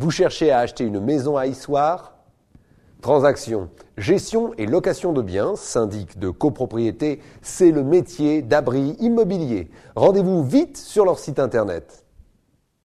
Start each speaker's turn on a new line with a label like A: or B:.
A: Vous cherchez à acheter une maison à Issoire Transaction. Gestion et location de biens, syndic de copropriété, c'est le métier d'abri immobilier. Rendez-vous vite sur leur site internet.